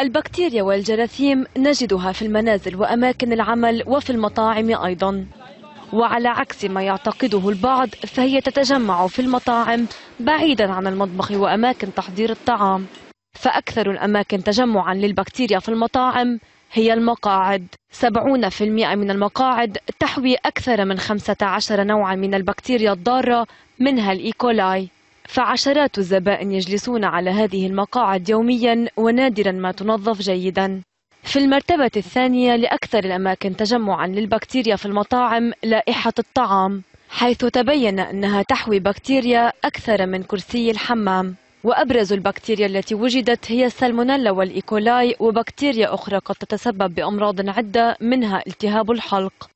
البكتيريا والجراثيم نجدها في المنازل وأماكن العمل وفي المطاعم أيضا وعلى عكس ما يعتقده البعض فهي تتجمع في المطاعم بعيدا عن المطبخ وأماكن تحضير الطعام فأكثر الأماكن تجمعا للبكتيريا في المطاعم هي المقاعد 70% من المقاعد تحوي أكثر من 15 نوعا من البكتيريا الضارة منها الإيكولاي فعشرات الزبائن يجلسون على هذه المقاعد يوميا ونادرا ما تنظف جيدا في المرتبة الثانية لأكثر الأماكن تجمعا للبكتيريا في المطاعم لائحة الطعام حيث تبين أنها تحوي بكتيريا أكثر من كرسي الحمام وأبرز البكتيريا التي وجدت هي السالمونيلا والإيكولاي وبكتيريا أخرى قد تتسبب بأمراض عدة منها التهاب الحلق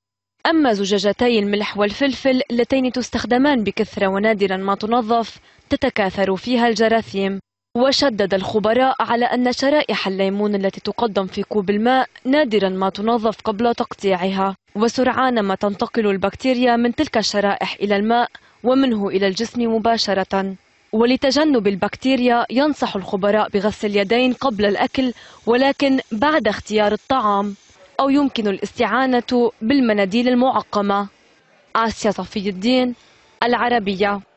أما زجاجتي الملح والفلفل اللتين تستخدمان بكثرة ونادرا ما تنظف تتكاثر فيها الجراثيم وشدد الخبراء على أن شرائح الليمون التي تقدم في كوب الماء نادرا ما تنظف قبل تقطيعها وسرعان ما تنتقل البكتيريا من تلك الشرائح إلى الماء ومنه إلى الجسم مباشرة ولتجنب البكتيريا ينصح الخبراء بغسل اليدين قبل الأكل ولكن بعد اختيار الطعام أو يمكن الاستعانة بالمناديل المعقمة آسيا صفي الدين العربية